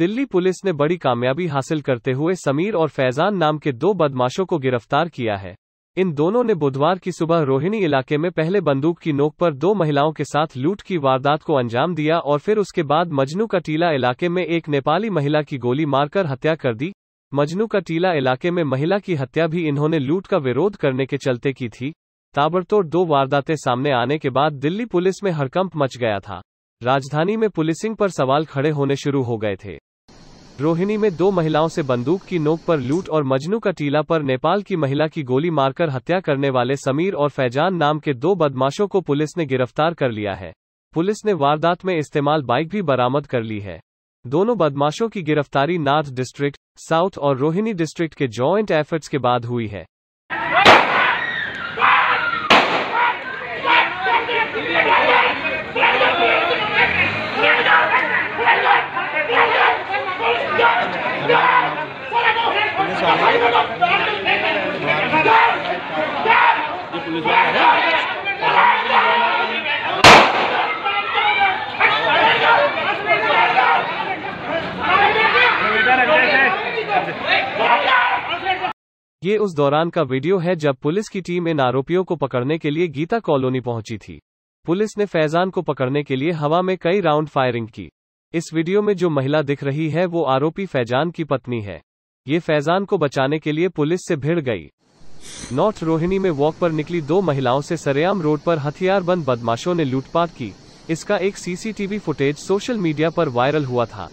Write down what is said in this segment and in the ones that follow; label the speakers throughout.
Speaker 1: Delhi police ने बड़ी कामयाबी हासिल करते हुए समीर और फैजान नाम के दो बदमाशों को गिरफ्तार किया है इन दोनों ने बुधवार की सुबह रोहिणी इलाके में पहले बंदूक की नोक पर दो महिलाओं के साथ लूट की वारदात को अंजाम दिया और फिर उसके बाद मजनू का टीला इलाके में एक नेपाली महिला की गोली मारकर हत्या कर दी मजनू का टीला इलाके में महिला की हत्या भी इन्होंने लूट का विरोध करने के चलते की थी ताबड़तोड़ दो वारदातें सामने आने के बाद दिल्ली पुलिस में हड़कंप मच गया था राजधानी में पुलिसिंग पर सवाल खड़े होने शुरू हो गए थे रोहिणी में दो महिलाओं से बंदूक की नोक पर लूट और मजनू का टीला पर नेपाल की महिला की गोली मारकर हत्या करने वाले समीर और फैजान नाम के दो बदमाशों को पुलिस ने गिरफ्तार कर लिया है पुलिस ने वारदात में इस्तेमाल बाइक भी बरामद कर ली है दोनों बदमाशों की गिरफ्तारी नार्थ डिस्ट्रिक्ट साउथ और रोहिणी डिस्ट्रिक्ट के जॉइंट एफर्ट्स के बाद हुई है Yeah! ये उस दौरान का वीडियो है जब पुलिस की टीम इन आरोपियों को पकड़ने के लिए गीता कॉलोनी पहुंची थी पुलिस ने फैजान को पकड़ने के लिए हवा में कई राउंड फायरिंग की इस वीडियो में जो महिला दिख रही है वो आरोपी फैजान की पत्नी है ये फैजान को बचाने के लिए पुलिस से भिड़ गई नॉर्थ रोहिणी में वॉक पर निकली दो महिलाओं से सरेआम रोड पर हथियारबंद बदमाशों ने लूटपाट की इसका एक सीसीटीवी फुटेज सोशल मीडिया पर वायरल हुआ था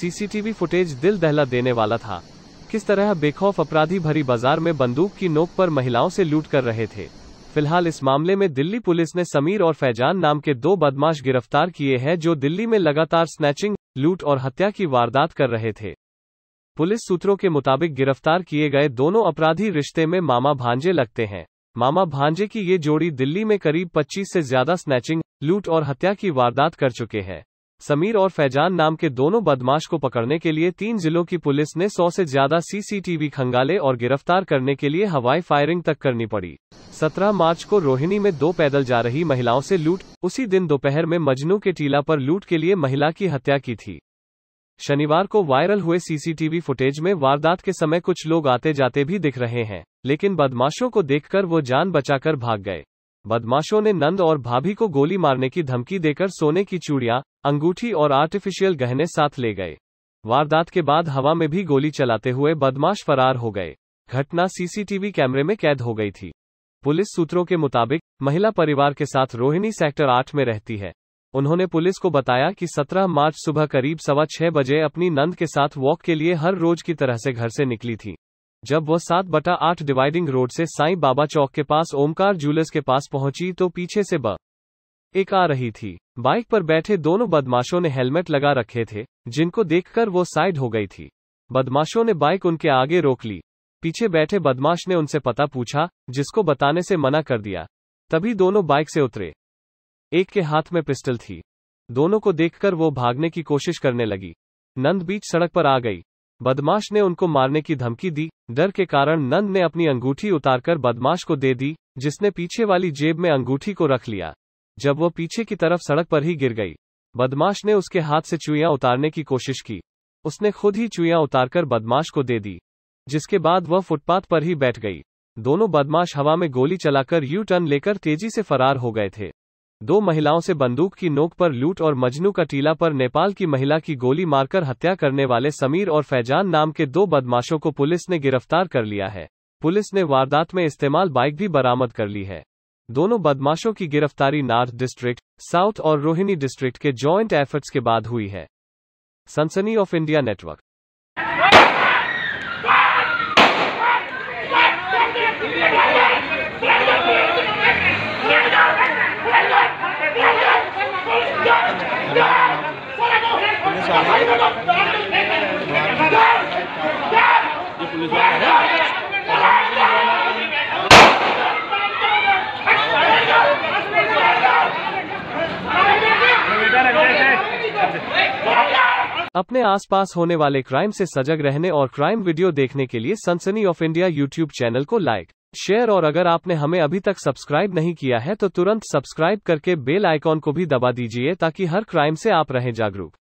Speaker 1: सीसीटीवी फुटेज दिल दहला देने वाला था किस तरह बेखौफ अपराधी भरी बाजार में बंदूक की नोक पर महिलाओं से लूट कर रहे थे फिलहाल इस मामले में दिल्ली पुलिस ने समीर और फैजान नाम के दो बदमाश गिरफ्तार किए हैं जो दिल्ली में लगातार स्नैचिंग लूट और हत्या की वारदात कर रहे थे पुलिस सूत्रों के मुताबिक गिरफ्तार किए गए दोनों अपराधी रिश्ते में मामा भांजे लगते हैं मामा भांजे की ये जोड़ी दिल्ली में करीब 25 से ज्यादा स्नैचिंग लूट और हत्या की वारदात कर चुके हैं समीर और फैजान नाम के दोनों बदमाश को पकड़ने के लिए तीन जिलों की पुलिस ने सौ से ज्यादा सीसीटीवी खंगाले और गिरफ्तार करने के लिए हवाई फायरिंग तक करनी पड़ी 17 मार्च को रोहिणी में दो पैदल जा रही महिलाओं से लूट उसी दिन दोपहर में मजनू के टीला पर लूट के लिए महिला की हत्या की थी शनिवार को वायरल हुए सीसीटीवी फुटेज में वारदात के समय कुछ लोग आते जाते भी दिख रहे हैं लेकिन बदमाशों को देखकर वो जान बचाकर भाग गए बदमाशों ने नंद और भाभी को गोली मारने की धमकी देकर सोने की चूड़ियां अंगूठी और आर्टिफिशियल गहने साथ ले गए वारदात के बाद हवा में भी गोली चलाते हुए बदमाश फरार हो गए घटना सीसीटीवी कैमरे में कैद हो गई थी पुलिस सूत्रों के मुताबिक महिला परिवार के साथ रोहिणी सेक्टर आठ में रहती है उन्होंने पुलिस को बताया कि 17 मार्च सुबह करीब सवा छह बजे अपनी नंद के साथ वॉक के लिए हर रोज की तरह से घर से निकली थी जब वह सात बटा आठ डिवाइडिंग रोड से साई बाबा चौक के पास ओमकार जूलर्स के पास पहुंची तो पीछे से ब एक आ रही थी बाइक पर बैठे दोनों बदमाशों ने हेलमेट लगा रखे थे जिनको देखकर वो साइड हो गई थी बदमाशों ने बाइक उनके आगे रोक ली पीछे बैठे बदमाश ने उनसे पता पूछा जिसको बताने से मना कर दिया तभी दोनों बाइक से उतरे एक के हाथ में पिस्टल थी दोनों को देखकर वो भागने की कोशिश करने लगी नंद बीच सड़क पर आ गई बदमाश ने उनको मारने की धमकी दी डर के कारण नंद ने अपनी अंगूठी उतारकर बदमाश को दे दी जिसने पीछे वाली जेब में अंगूठी को रख लिया जब वो पीछे की तरफ सड़क पर ही गिर गई बदमाश ने उसके हाथ से चुइयां उतारने की कोशिश की उसने खुद ही चुइयां उतारकर बदमाश को दे दी जिसके बाद वह फुटपाथ पर ही बैठ गई दोनों बदमाश हवा में गोली चलाकर यू टर्न लेकर तेजी से फरार हो गए थे दो महिलाओं से बंदूक की नोक पर लूट और मजनू का टीला पर नेपाल की महिला की गोली मारकर हत्या करने वाले समीर और फैजान नाम के दो बदमाशों को पुलिस ने गिरफ्तार कर लिया है पुलिस ने वारदात में इस्तेमाल बाइक भी बरामद कर ली है दोनों बदमाशों की गिरफ्तारी नॉर्थ डिस्ट्रिक्ट साउथ और रोहिणी डिस्ट्रिक्ट के ज्वाइंट एफर्ट्स के बाद हुई है सनसनी ऑफ इंडिया नेटवर्क अपने आसपास होने वाले क्राइम से सजग रहने और क्राइम वीडियो देखने के लिए Sansani of India YouTube channel को लाइक शेयर और अगर आपने हमें अभी तक सब्सक्राइब नहीं किया है तो तुरंत सब्सक्राइब करके बेल आइकॉन को भी दबा दीजिए ताकि हर क्राइम से आप रहें जागरूक